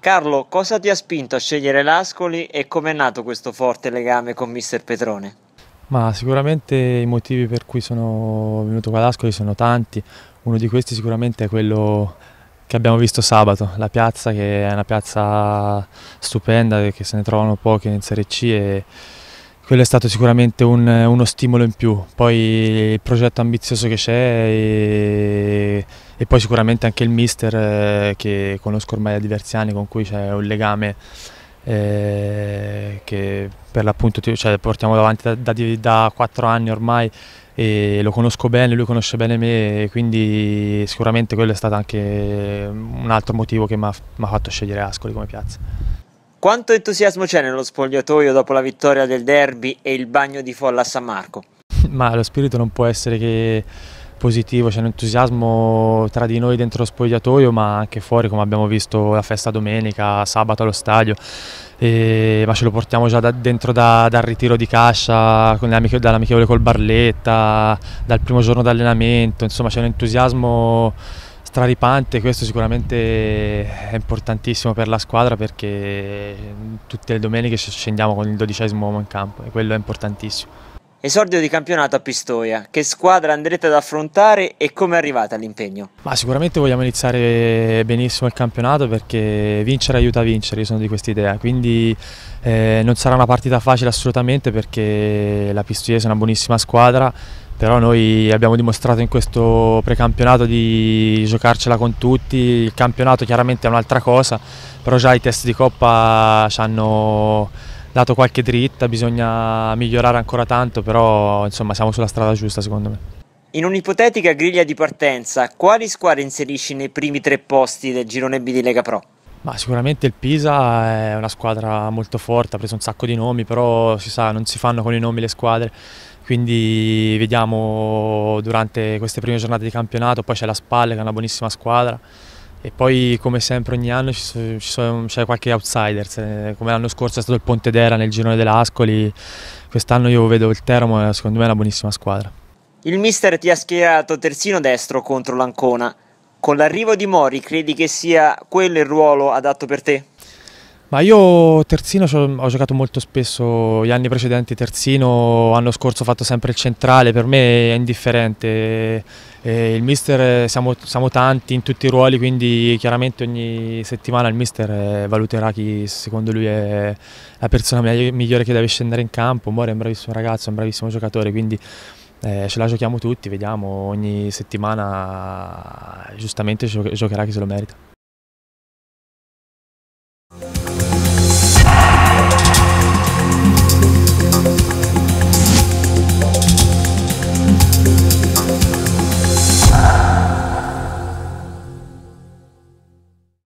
Carlo, cosa ti ha spinto a scegliere l'Ascoli e come è nato questo forte legame con mister Petrone? Ma sicuramente i motivi per cui sono venuto qua ad Ascoli sono tanti, uno di questi sicuramente è quello che abbiamo visto sabato, la piazza che è una piazza stupenda, che se ne trovano poche in Serie C e quello è stato sicuramente un, uno stimolo in più, poi il progetto ambizioso che c'è e poi sicuramente anche il mister eh, che conosco ormai da diversi anni con cui c'è un legame eh, che per l'appunto cioè, portiamo avanti da, da, da 4 anni ormai e lo conosco bene, lui conosce bene me e quindi sicuramente quello è stato anche un altro motivo che mi ha fatto scegliere Ascoli come piazza. Quanto entusiasmo c'è nello spogliatoio dopo la vittoria del derby e il bagno di folla a San Marco? Ma lo spirito non può essere che positivo, c'è un entusiasmo tra di noi dentro lo spogliatoio ma anche fuori come abbiamo visto la festa domenica, sabato allo stadio, e, ma ce lo portiamo già da, dentro da, dal ritiro di Cascia, dall'amichevole col Barletta, dal primo giorno d'allenamento, insomma c'è un entusiasmo straripante, questo sicuramente è importantissimo per la squadra perché tutte le domeniche scendiamo con il dodicesimo uomo in campo e quello è importantissimo. Esordio di campionato a Pistoia, che squadra andrete ad affrontare e come è arrivata all'impegno? sicuramente vogliamo iniziare benissimo il campionato perché vincere aiuta a vincere, io sono di questa idea, quindi eh, non sarà una partita facile assolutamente perché la Pistoia è una buonissima squadra, però noi abbiamo dimostrato in questo precampionato di giocarcela con tutti, il campionato chiaramente è un'altra cosa, però già i test di coppa ci hanno dato qualche dritta, bisogna migliorare ancora tanto, però insomma siamo sulla strada giusta secondo me. In un'ipotetica griglia di partenza, quali squadre inserisci nei primi tre posti del girone B di Lega Pro? Ma sicuramente il Pisa è una squadra molto forte, ha preso un sacco di nomi, però si sa, non si fanno con i nomi le squadre. Quindi vediamo durante queste prime giornate di campionato, poi c'è la Spalle che è una buonissima squadra. E poi come sempre ogni anno c'è qualche outsider, come l'anno scorso è stato il Pontedera nel girone dell'Ascoli, quest'anno io vedo il Teramo e eh, secondo me è una buonissima squadra. Il mister ti ha schierato terzino destro contro l'Ancona, con l'arrivo di Mori credi che sia quello il ruolo adatto per te? Ma io terzino ho giocato molto spesso gli anni precedenti, terzino, l'anno scorso ho fatto sempre il centrale, per me è indifferente. E il mister eh, siamo, siamo, tanti in tutti i ruoli, quindi chiaramente ogni settimana il mister eh, valuterà chi secondo lui è la persona migliore che deve scendere in campo. Moro è un bravissimo ragazzo, è un bravissimo giocatore, quindi eh, ce la giochiamo tutti, vediamo ogni settimana giustamente giocherà chi se lo merita.